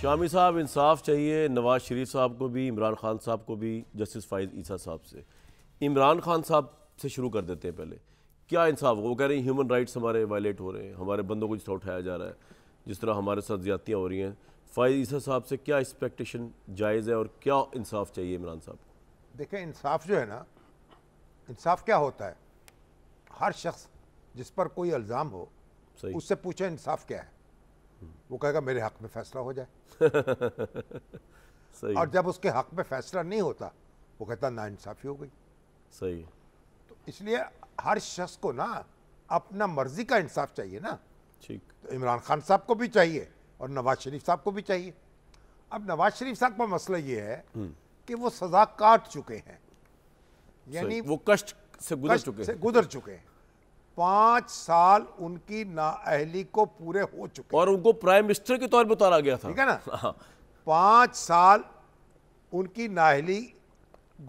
शामी साहब इंसाफ चाहिए नवाज शरीफ साहब को भी इमरान खान साहब को भी जस्टिस फाइज ईसा साहब से इमरान खान साहब से शुरू कर देते हैं पहले क्या इंसाफ वो कह रहे हैं ह्यूमन राइट्स हमारे वायलेट हो रहे हैं हमारे बंदों को जिस तरह उठाया जा रहा है जिस तरह हमारे साथ ज्यादतियाँ हो रही हैं फाइज ईसा साहब से क्या एक्सपेक्टेशन जायज़ है और क्या इंसाफ चाहिए इमरान साहब को देखें इंसाफ जो है ना इंसाफ क्या होता है हर शख्स जिस पर कोई इल्ज़ाम हो उससे पूछे इंसाफ क्या है हम्म। वो कहेगा मेरे हक में फैसला हो जाए सही और जब उसके हक में फैसला नहीं होता वो कहता ना इंसाफी हो गई सही तो इसलिए हर शख्स को ना अपना मर्जी का इंसाफ चाहिए ना ठीक तो इमरान खान साहब को भी चाहिए और नवाज शरीफ साहब को भी चाहिए अब नवाज शरीफ साहब का मसला ये है हम्म। कि वो सजा काट चुके हैं यानी वो कष्ट से गुजर चुके हैं गुजर चुके हैं पांच साल उनकी नाअहली को पूरे हो चुके और उनको प्राइम मिनिस्टर के तौर पर उतारा गया था ठीक है ना हाँ। पांच साल उनकी नाहली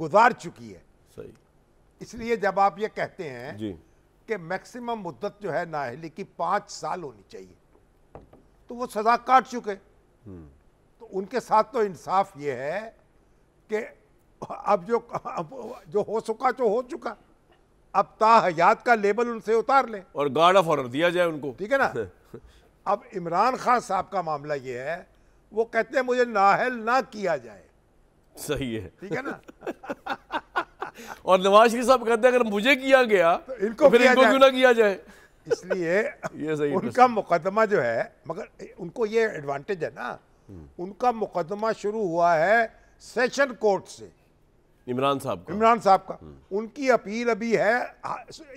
गुजार चुकी है सही इसलिए जब आप ये कहते हैं कि मैक्सिमम मुद्दत जो है नाहली की पांच साल होनी चाहिए तो वो सजा काट चुके हम्म। तो उनके साथ तो इंसाफ ये है कि अब जो अब जो हो चुका जो हो चुका अब ताहयात का लेबल उनसे उतार लें और गार्ड ऑफ ऑनर दिया जाए उनको ठीक है ना अब इमरान खान साहब का मामला ये है वो कहते हैं मुझे नाहल ना किया जाए सही है ठीक है ना और नवाज शरीफ साहब कहते हैं अगर मुझे किया गया तो इनको, तो फिर इनको क्यों ना किया जाए इसलिए ये सही उनका मुकदमा जो है मगर उनको ये एडवांटेज है ना हम्म। उनका मुकदमा शुरू हुआ है सेशन कोर्ट से इमरान साहब का इमरान साहब का उनकी अपील अभी है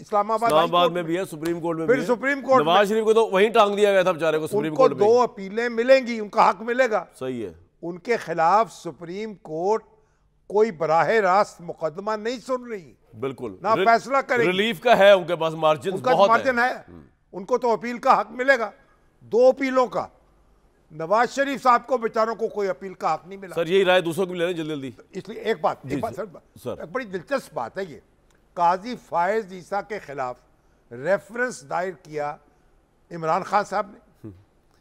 इस्लामाबाद इस्लामाबाद में भी है सुप्रीम कोर्ट में फिर सुप्रीम कोर्ट नवाज शरीफ को तो वहीं टांग दिया गया था बेचारे को सुप्रीम कोर्ट दो अपीलें मिलेंगी उनका हक मिलेगा सही है उनके खिलाफ सुप्रीम कोर्ट कोई बराह रास्त मुकदमा नहीं सुन रही बिल्कुल ना फैसला करेगी रिलीफ का है उनके पास मार्जिन उनका मार्जिन है उनको तो अपील का हक मिलेगा दो अपीलों का नवाज शरीफ साहब को बेचारों को कोई अपील का हक नहीं मिला सर यही राय दूसरों को मिले जल्दी जल्दी इसलिए एक बात एक बात सर, सर एक बड़ी दिलचस्प बात है ये काजी फायज ईसा के खिलाफ रेफरेंस दायर किया इमरान खान साहब ने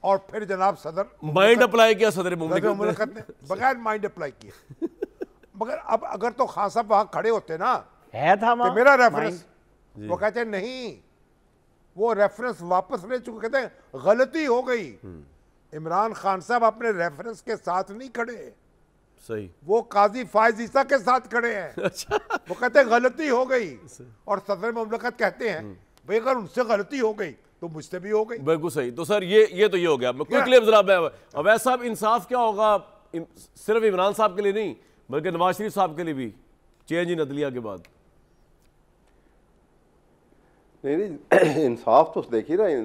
और फिर जनाब सदर माइंड अप्लाई किया सदर मुमलिकत ने बगैर माइंड अप्लाई किया मगर अब अगर तो खान साहब वहां खड़े होते ना है था तो मेरा रेफरेंस वो कहते नहीं वो रेफरेंस वापस ले चुके कहते गलती हो गई हम्म। इमरान खान साहब अपने रेफरेंस के साथ नहीं खड़े सही वो काजी फायज ईसा के साथ खड़े हैं अच्छा वो कहते हैं गलती हो गई और सदर ममलकत कहते हैं हम्म। भाई अगर उनसे गलती हो गई तो मुझसे भी हो गई बिल्कुल सही तो सर ये ये तो ये हो गया क्विकली जरा अवैध साहब इंसाफ क्या होगा सिर्फ इमरान साहब के लिए नहीं बल्कि नवाज शरीफ साहब के लिए भी चेंज इन अदलिया के बाद नहीं नहीं इंसाफ तो देख ही रहे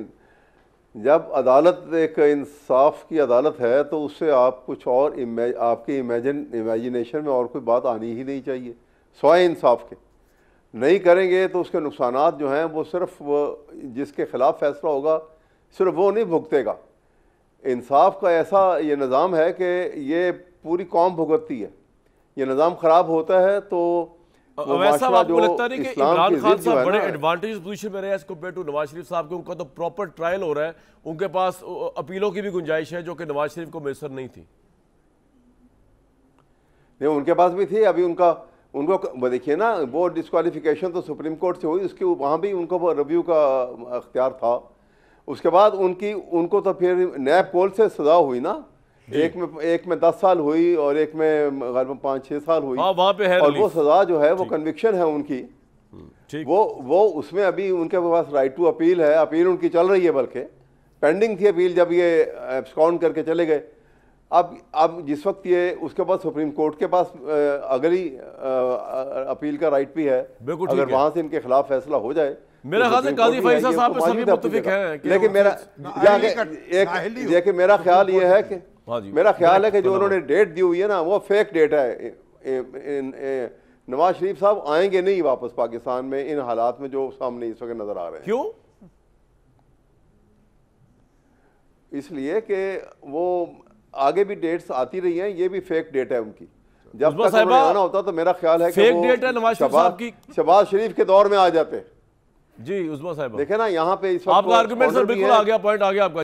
जब अदालत एक इंसाफ की अदालत है तो उससे आप कुछ और इमेज आपके इमेजिन इमेजिनेशन में और कोई बात आनी ही नहीं चाहिए सवाए इंसाफ के नहीं करेंगे तो उसके नुकसान जो हैं वो सिर्फ जिसके ख़िलाफ़ फैसला होगा सिर्फ वो नहीं भुगतेगा इंसाफ का ऐसा ये निज़ाम है कि ये पूरी कौम भुगतती है ये निज़ाम ख़राब होता है तो नवाज शरीफ साहब के उनका तो प्रॉपर ट्रायल हो रहा है उनके पास अपीलों की भी गुंजाइश है जो कि नवाज शरीफ को मैसर नहीं थी नहीं उनके पास भी थी अभी उनका उनको देखिए ना वो डिस्कालीफिकेशन तो सुप्रीम कोर्ट से हुई उसके वहाँ भी उनको रिव्यू का अख्तियार था उसके बाद उनकी उनको तो फिर नैब कोल से सजा हुई ना एक में एक में दस साल हुई और एक में गलबा पाँच छः साल हुई आ, हाँ, पे है और वो सज़ा जो है वो कन्विक्शन है उनकी हम्म, वो वो उसमें अभी उनके पास राइट टू अपील है अपील उनकी चल रही है बल्कि पेंडिंग थी अपील जब ये एब्सकाउंट करके चले गए अब अब जिस वक्त ये उसके पास सुप्रीम कोर्ट के पास अगली अपील का राइट भी है अगर वहाँ से इनके खिलाफ फैसला हो जाए तो मेरा ख्याल है काजी फैसल साहब पे सभी है लेकिन मेरा देखिए मेरा ख्याल ये है कि हाँ मेरा ख्याल है कि जो उन्होंने डेट दी हुई है ना वो फेक डेट है नवाज शरीफ साहब आएंगे नहीं वापस पाकिस्तान में इन हालात में जो सामने इस वक्त नजर आ रहे हैं क्यों इसलिए कि वो आगे भी डेट्स आती रही हैं ये भी फेक डेट है उनकी जब आना होता तो मेरा ख्याल है फेक कि है नवाज शरीफ की शहबाज शरीफ के दौर में आ जाते जी उजमा साहब देखे ना यहाँ पे इस वक्त आपका आर्गुमेंट सर बिल्कुल आ गया पॉइंट आ गया आपका